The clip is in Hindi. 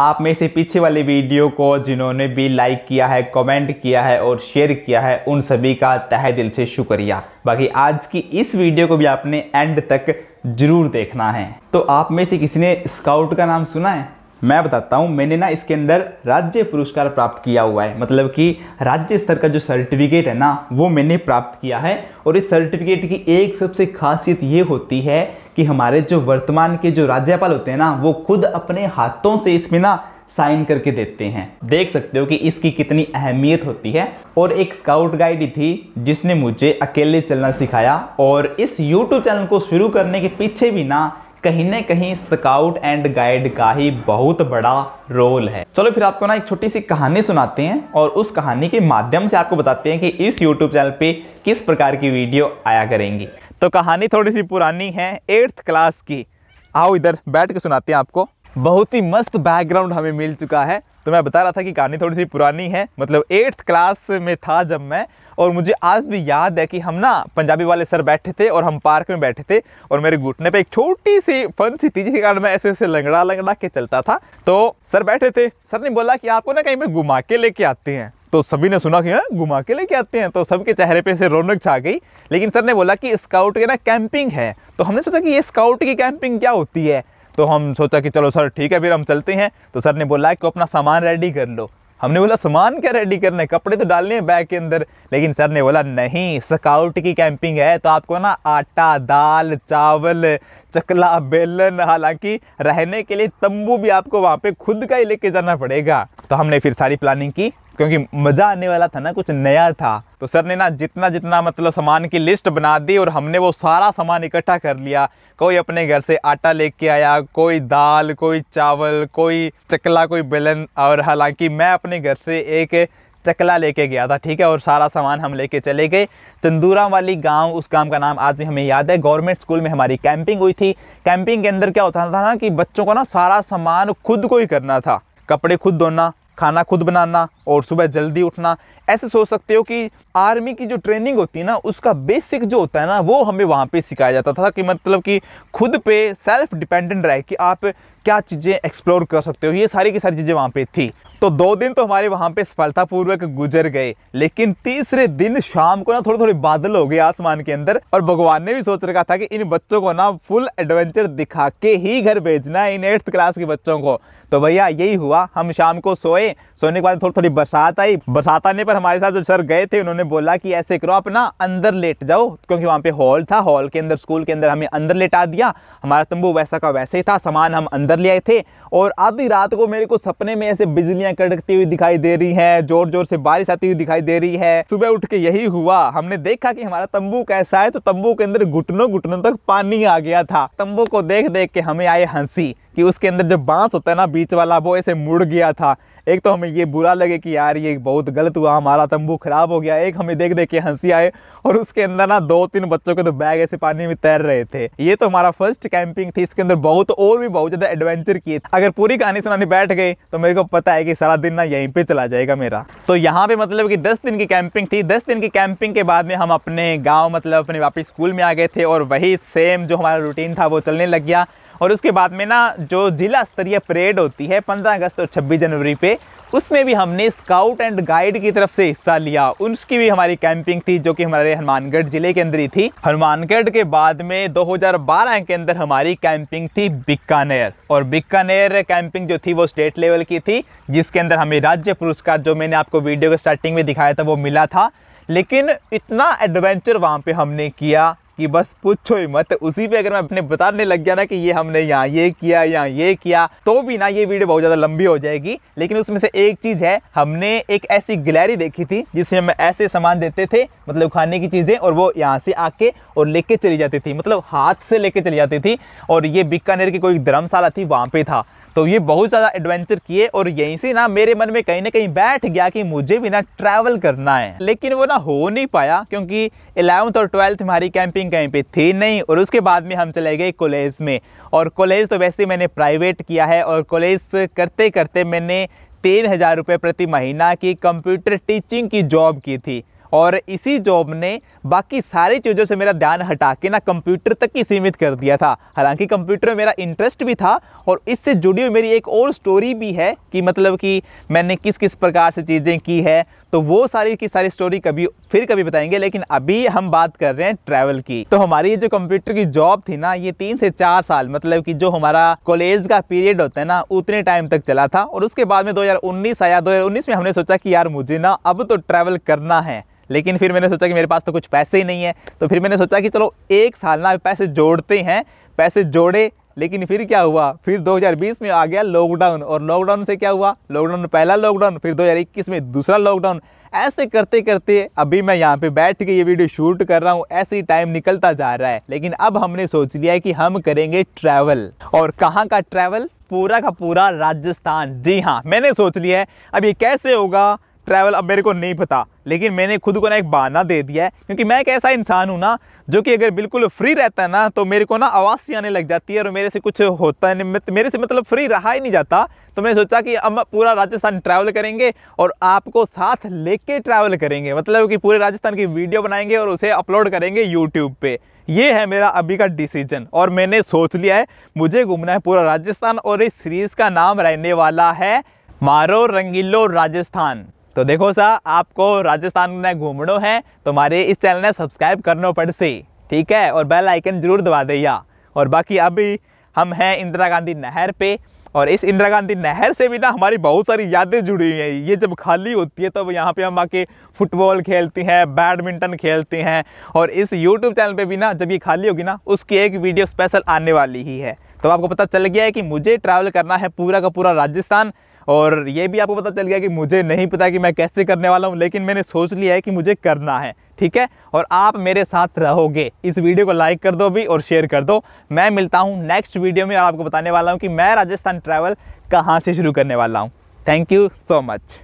आप में से पीछे वाली वीडियो को जिन्होंने भी लाइक किया है कमेंट किया है और शेयर किया है उन सभी का तहे दिल से शुक्रिया बाकी आज की इस वीडियो को भी आपने एंड तक जरूर देखना है तो आप में से किसी ने स्काउट का नाम सुना है मैं बताता हूँ मैंने ना इसके अंदर राज्य पुरस्कार प्राप्त किया हुआ है मतलब कि राज्य स्तर का जो सर्टिफिकेट है ना वो मैंने प्राप्त किया है और इस सर्टिफिकेट की एक सबसे खासियत ये होती है कि हमारे जो वर्तमान के जो राज्यपाल होते हैं ना वो खुद अपने हाथों से इसमें ना साइन करके देते हैं देख सकते हो कि इसकी कितनी अहमियत होती है और एक स्काउट गाइड थी जिसने मुझे अकेले चलना सिखाया और इस यूट्यूब चैनल को शुरू करने के पीछे भी ना कहीं ना कहीं स्काउट एंड गाइड का ही बहुत बड़ा रोल है चलो फिर आपको ना एक छोटी सी कहानी सुनाते हैं और उस कहानी के माध्यम से आपको बताते हैं कि इस YouTube चैनल पे किस प्रकार की वीडियो आया करेंगी तो कहानी थोड़ी सी पुरानी है एट्थ क्लास की आओ इधर बैठ के सुनाते हैं आपको बहुत ही मस्त बैकग्राउंड हमें मिल चुका है तो मैं बता रहा था कि कहानी थोड़ी सी पुरानी है मतलब एट्थ क्लास में था जब मैं और मुझे आज भी याद है कि हम ना पंजाबी वाले सर बैठे थे और हम पार्क में बैठे थे और मेरे घुटने पे एक छोटी सी फन सी थी जिसके कारण मैं ऐसे ऐसे लंगड़ा लंगड़ा के चलता था तो सर बैठे थे सर ने बोला कि आपको ना कहीं पर घुमा के लेके आते हैं तो सभी ने सुना कि हाँ, घुमा के लेके आते हैं तो सबके चेहरे पे से रौनक छा गई लेकिन सर ने बोला कि स्काउट के ना कैंपिंग है तो हमने सोचा कि ये स्काउट की कैंपिंग क्या होती है तो हम सोचा कि चलो सर ठीक है फिर हम चलते हैं तो सर ने बोला कि अपना सामान रेडी कर लो हमने बोला सामान क्या रेडी करना है कपड़े तो डालने हैं बैग के अंदर लेकिन सर ने बोला नहीं स्काउट की कैंपिंग है तो आपको ना आटा दाल चावल चकला बेलन हालांकि रहने के लिए तंबू भी आपको वहाँ पे खुद का ही लेके जाना पड़ेगा तो हमने फिर सारी प्लानिंग की क्योंकि मज़ा आने वाला था ना कुछ नया था तो सर ने ना जितना जितना मतलब सामान की लिस्ट बना दी और हमने वो सारा सामान इकट्ठा कर लिया कोई अपने घर से आटा लेके आया कोई दाल कोई चावल कोई चकला कोई बेलन और हालांकि मैं अपने घर से एक चकला लेके गया था ठीक है और सारा सामान हम लेके चले गए चंदूरा वाली गांव उस गांव का नाम आज भी हमें याद है गवर्नमेंट स्कूल में हमारी कैंपिंग हुई थी कैंपिंग के अंदर क्या होता था ना कि बच्चों को ना सारा सामान खुद को ही करना था कपड़े खुद धोना खाना खुद बनाना और सुबह जल्दी उठना ऐसे सोच सकते हो कि आर्मी की जो ट्रेनिंग होती है ना उसका बेसिक जो होता है ना वो हमें वहाँ पे सिखाया जाता था कि मतलब कि खुद पे सेल्फ डिपेंडेंट रहे कि आप क्या चीज़ें एक्सप्लोर कर सकते हो ये सारी की सारी चीज़ें वहाँ पे थी तो दो दिन तो हमारे वहाँ पे सफलतापूर्वक गुजर गए लेकिन तीसरे दिन शाम को ना थोड़े थोड़े बादल हो गए आसमान के अंदर और भगवान ने भी सोच रखा था कि इन बच्चों को ना फुल एडवेंचर दिखा के ही घर भेजना है इन एट्थ क्लास के बच्चों को तो भैया यही हुआ हम शाम को सोए सोने के बाद थोड़ी थोड़ी बरसात आई बरसात आने पर हमारे साथ जो सर गए थे उन्होंने बोला कि ऐसे करो आप ना अंदर लेट जाओ क्योंकि वहाँ पे हॉल था हॉल के अंदर स्कूल के अंदर हमें अंदर लेटा दिया हमारा तंबू वैसा का वैसे ही था सामान हम अंदर ले आए थे और आधी रात को मेरे को सपने में ऐसे बिजलियाँ कड़कती हुई दिखाई दे रही हैं जोर जोर से बारिश आती हुई दिखाई दे रही है सुबह उठ के यही हुआ हमने देखा कि हमारा तंबू कैसा है तो तंबू के अंदर घुटनों घुटनों तक पानी आ गया था तंबू को देख देख के हमें आए हंसी कि उसके अंदर जो बांस होता है ना बीच वाला वो ऐसे मुड़ गया था एक तो हमें ये बुरा लगे कि यार ये बहुत गलत हुआ हमारा तंबू ख़राब हो गया एक हमें देख देख के हंसी आए और उसके अंदर ना दो तीन बच्चों के तो बैग ऐसे पानी में तैर रहे थे ये तो हमारा फर्स्ट कैंपिंग थी इसके अंदर बहुत और भी बहुत ज़्यादा एडवेंचर किए अगर पूरी कहानी सुनाने बैठ गई तो मेरे को पता है कि सारा दिन ना यहीं पर चला जाएगा मेरा तो यहाँ पे मतलब कि दस दिन की कैंपिंग थी दस दिन की कैंपिंग के बाद में हम अपने गाँव मतलब अपने वापिस स्कूल में आ गए थे और वही सेम जो हमारा रूटीन था वो चलने लग गया और उसके बाद में ना जो जिला स्तरीय परेड होती है पंद्रह अगस्त और छब्बीस जनवरी पे उसमें भी हमने स्काउट एंड गाइड की तरफ से हिस्सा लिया उसकी भी हमारी कैंपिंग थी जो कि हमारे हनुमानगढ़ जिले के अंदर ही थी हनुमानगढ़ के बाद में 2012 के अंदर हमारी कैंपिंग थी बीकानेर और बीकानेर कैंपिंग जो थी वो स्टेट लेवल की थी जिसके अंदर हमें राज्य पुरस्कार जो मैंने आपको वीडियो के स्टार्टिंग में दिखाया था वो मिला था लेकिन इतना एडवेंचर वहाँ पे हमने किया कि बस पूछो ही मत उसी पे अगर मैं अपने बताने लग गया ना कि ये हमने यहाँ ये किया यहाँ ये किया तो भी ना ये वीडियो बहुत ज़्यादा लंबी हो जाएगी लेकिन उसमें से एक चीज़ है हमने एक ऐसी गैलरी देखी थी जिसमें हम ऐसे सामान देते थे मतलब खाने की चीज़ें और वो यहाँ से आके और लेके चली जाती थी मतलब हाथ से लेके चली जाती थी और ये बीकानेर की कोई धर्मशाला थी वहाँ पे था तो ये बहुत ज़्यादा एडवेंचर किए और यहीं से ना मेरे मन में कहीं ना कहीं बैठ गया कि मुझे भी ना ट्रैवल करना है लेकिन वो ना हो नहीं पाया क्योंकि इलेवंथ और ट्वेल्थ हमारी कैंपिंग कहीं पे थी नहीं और उसके बाद में हम चले गए कॉलेज में और कॉलेज तो वैसे मैंने प्राइवेट किया है और कॉलेज करते करते मैंने तीन हज़ार रुपये प्रति महीना की कंप्यूटर टीचिंग की जॉब की थी और इसी जॉब ने बाकी सारी चीज़ों से मेरा ध्यान हटा के ना कंप्यूटर तक ही सीमित कर दिया था हालांकि कंप्यूटर में मेरा इंटरेस्ट भी था और इससे जुड़ी हुई मेरी एक और स्टोरी भी है कि मतलब कि मैंने किस किस प्रकार से चीज़ें की है तो वो सारी की सारी स्टोरी कभी फिर कभी बताएंगे लेकिन अभी हम बात कर रहे हैं ट्रैवल की तो हमारी जो कंप्यूटर की जॉब थी ना ये तीन से चार साल मतलब कि जो हमारा कॉलेज का पीरियड होता है ना उतने टाइम तक चला था और उसके बाद में 2019 आया 2019 में हमने सोचा कि यार मुझे ना अब तो ट्रैवल करना है लेकिन फिर मैंने सोचा कि मेरे पास तो कुछ पैसे ही नहीं है तो फिर मैंने सोचा कि चलो एक साल ना पैसे जोड़ते हैं पैसे जोड़े लेकिन फिर क्या हुआ फिर 2020 में आ गया लॉकडाउन और लॉकडाउन से क्या हुआ लॉकडाउन पहला लॉकडाउन फिर 2021 में दूसरा लॉकडाउन ऐसे करते करते अभी मैं यहाँ पे बैठ के ये वीडियो शूट कर रहा हूँ ऐसे ही टाइम निकलता जा रहा है लेकिन अब हमने सोच लिया है कि हम करेंगे ट्रैवल और कहाँ का ट्रैवल पूरा का पूरा राजस्थान जी हाँ मैंने सोच लिया है अब ये कैसे होगा ट्रैवल अब मेरे को नहीं पता लेकिन मैंने खुद को ना एक बहाना दे दिया है क्योंकि मैं एक ऐसा इंसान हूँ ना जो कि अगर बिल्कुल फ्री रहता है ना तो मेरे को ना आवाज़ सी आने लग जाती है और मेरे से कुछ होता नहीं मेरे से मतलब फ्री रहा ही नहीं जाता तो मैंने सोचा कि अब पूरा राजस्थान ट्रैवल करेंगे और आपको साथ लेके ट्रैवल करेंगे मतलब कि पूरे राजस्थान की वीडियो बनाएंगे और उसे अपलोड करेंगे यूट्यूब पर ये है मेरा अभी का डिसीजन और मैंने सोच लिया है मुझे घूमना है पूरा राजस्थान और इस सीरीज़ का नाम रहने वाला है मारो रंगीलो राजस्थान तो देखो सा आपको राजस्थान में घूमणो है तो हमारे इस चैनल ने सब्सक्राइब करना पड़ से ठीक है और बेल आइकन जरूर दबा दिया और बाकी अभी हम हैं इंदिरा गांधी नहर पे और इस इंदिरा गांधी नहर से भी ना हमारी बहुत सारी यादें जुड़ी हुई हैं ये जब खाली होती है तो यहाँ पे हम आके फुटबॉल खेलती हैं बैडमिंटन खेलते हैं और इस यूट्यूब चैनल पे भी ना जब ये खाली होगी ना उसकी एक वीडियो स्पेशल आने वाली ही है तो आपको पता चल गया है कि मुझे ट्रैवल करना है पूरा का पूरा राजस्थान और ये भी आपको पता चल गया कि मुझे नहीं पता कि मैं कैसे करने वाला हूँ लेकिन मैंने सोच लिया है कि मुझे करना है ठीक है और आप मेरे साथ रहोगे इस वीडियो को लाइक कर दो भी और शेयर कर दो मैं मिलता हूँ नेक्स्ट वीडियो में और आपको बताने वाला हूँ कि मैं राजस्थान ट्रैवल कहाँ से शुरू करने वाला हूँ थैंक यू सो मच